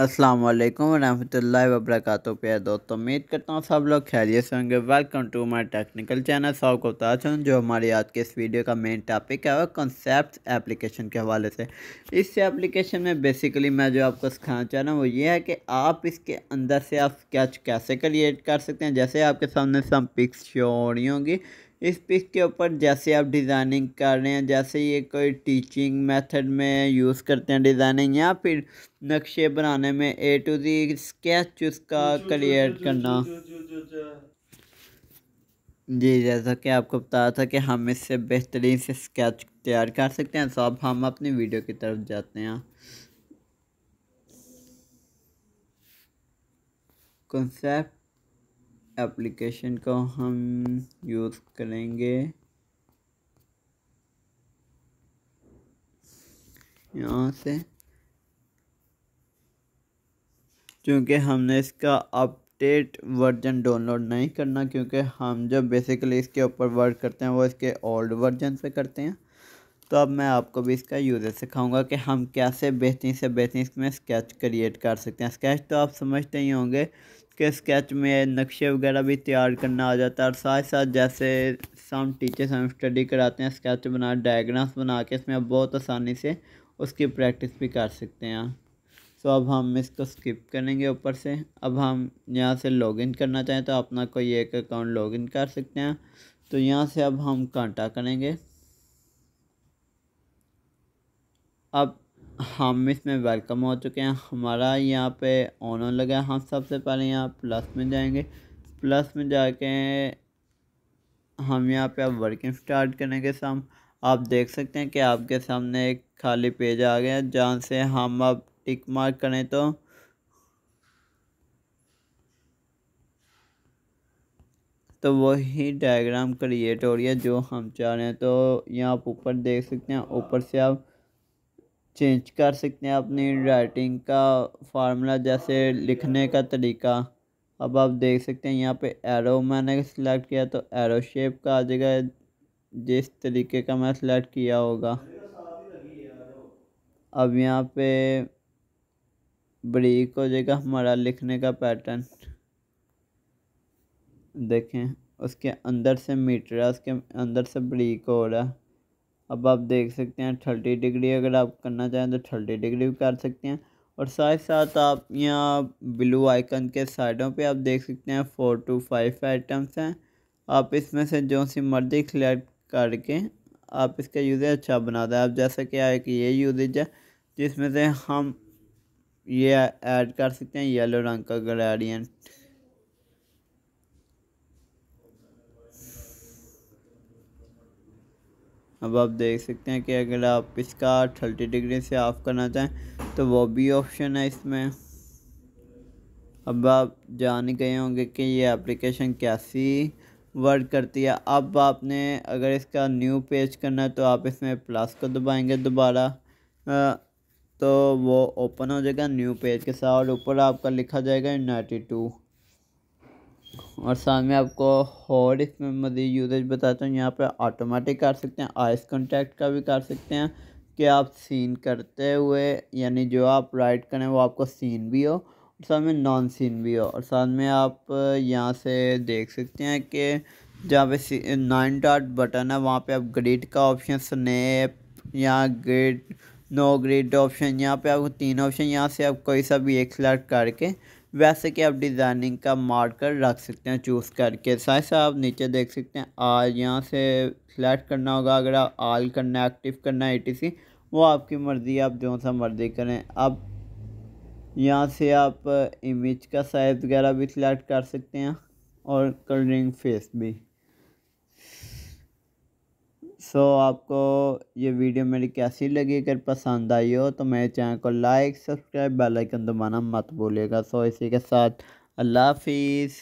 अस्सलाम वालेकुम रहमतुल्लाहि व बरकातहू प्यारे दोस्तों उम्मीद करता हूँ सब लोग खैरियत से होंगे welcome to my technical channel बता अवताज जो हमारी आज के इस वीडियो का मेन टॉपिक है वो कॉन्सेप्ट एप्लीकेशन के हवाले से इस एप्लीकेशन में बेसिकली मैं जो आपको सिखाना चाह रहा हूँ वो ये है कि आप इसके अंदर से आप स्केच कैसे क्रिएट कर सकते हैं जैसे आपके सामने सब पिक्स शो हो रही होंगी इस पिक के ऊपर जैसे आप डिज़ाइनिंग कर रहे हैं जैसे ये कोई टीचिंग मेथड में यूज़ करते हैं डिज़ाइनिंग या फिर नक्शे बनाने में ए टू जी स्केच उसका क्रिएट करना जी जैसा कि आपको बताया था कि हम इससे बेहतरीन से स्केच तैयार कर सकते हैं तो अब हम अपनी वीडियो की तरफ जाते हैं कंसेप्ट एप्लीकेशन को हम यूज़ करेंगे यहाँ से क्योंकि हमने इसका अपडेट वर्जन डाउनलोड नहीं करना क्योंकि हम जब बेसिकली इसके ऊपर वर्क करते हैं वो इसके ओल्ड वर्जन से करते हैं तो अब मैं आपको भी इसका यूज़ सिखाऊंगा कि हम कैसे बेहतरीन से बेहतरीन इसमें स्केच क्रिएट कर सकते हैं स्केच तो आप समझते ही होंगे कि स्केच में नक्शे वगैरह भी तैयार करना आ जाता है और साथ साथ जैसे सम टीचर्स हम स्टडी कराते हैं स्केच बना डायग्राम्स बना के इसमें आप बहुत आसानी से उसकी प्रैक्टिस भी कर सकते हैं तो अब हम इसको स्किप करेंगे ऊपर से अब हम यहाँ से लॉगिन करना चाहें तो अपना कोई एक अकाउंट लॉगिन कर सकते हैं तो यहाँ से अब हम कांटा करेंगे अब हम इसमें वेलकम हो चुके हैं हमारा यहाँ पे ऑन ऑन लगा हम सबसे पहले यहाँ प्लस में जाएंगे प्लस में जाके हम यहाँ पे अब वर्किंग स्टार्ट करने के साम आप देख सकते हैं कि आपके सामने एक खाली पेज आ गया जहाँ से हम अब टिक मार्क करें तो तो वही डायग्राम क्रिएट हो रही है जो हम चाह रहे हैं तो यहाँ आप ऊपर देख सकते हैं ऊपर से आप चेंज कर सकते हैं अपनी राइटिंग का फार्मूला जैसे लिखने का तरीका अब आप देख सकते हैं यहाँ पे एरो मैंने सिलेक्ट किया तो एरो शेप का आ जाएगा जिस तरीके का मैं सिलेक्ट किया होगा अब यहाँ पे ब्रीक हो जाएगा हमारा लिखने का पैटर्न देखें उसके अंदर से मीटर उसके अंदर से ब्रीक हो रहा है अब आप देख सकते हैं थर्टी डिग्री अगर आप करना चाहें तो थर्टी डिग्री भी कर सकते हैं और साथ साथ आप यहाँ ब्लू आइकन के साइडों पे आप देख सकते हैं फ़ोर टू फाइव आइटम्स हैं आप इसमें से जो सी मर्जी सिलेक्ट करके आप इसका यूज़ेज अच्छा बना दें आप जैसा कि आए कि ये यूजेज है जिसमें से हम ये ऐड कर सकते हैं येलो रंग का ग्रेडियंट अब आप देख सकते हैं कि अगर आप इसका थर्टी डिग्री से ऑफ़ करना चाहें तो वो भी ऑप्शन है इसमें अब आप जान गए होंगे कि ये एप्लीकेशन कैसी वर्क करती है अब आपने अगर इसका न्यू पेज करना है तो आप इसमें प्लस को दबाएंगे दोबारा तो वो ओपन हो जाएगा न्यू पेज के साथ और ऊपर आपका लिखा जाएगा नाइन्टी टू और साथ में आपको और इसमें मज़ीद यूजेज बताता हूँ यहाँ पे ऑटोमेटिक कर सकते हैं आइस कॉन्टैक्ट का भी कर सकते हैं कि आप सीन करते हुए यानी जो आप राइट करें वो आपको सीन भी हो और साथ में नॉन सीन भी हो और साथ में आप यहाँ से देख सकते हैं कि जहाँ पे नाइन डॉट बटन है वहाँ पे आप ग्रिड का ऑप्शन स्नैप या ग्रिड नो ग्रिड ऑप्शन यहाँ पे आपको तीन ऑप्शन यहाँ से आप कोई सा भी एक सेलेक्ट करके वैसे कि आप डिज़ाइनिंग का मार्कर रख सकते हैं चूज़ करके साइज आप नीचे देख सकते हैं आल यहाँ से सिलेक्ट करना होगा अगर आप आल करना एक्टिव करना है ए वो आपकी मर्ज़ी आप जो सा मर्ज़ी करें अब यहाँ से आप इमेज का साइज़ वगैरह भी सिलेक्ट कर सकते हैं और कलरिंग फेस भी सो so, आपको ये वीडियो मेरी कैसी लगी अगर पसंद आई हो तो मेरे चैनल को लाइक सब्सक्राइब बेल आइकन दबाना मत भूलिएगा सो so, इसी के साथ अल्लाह हाफिज़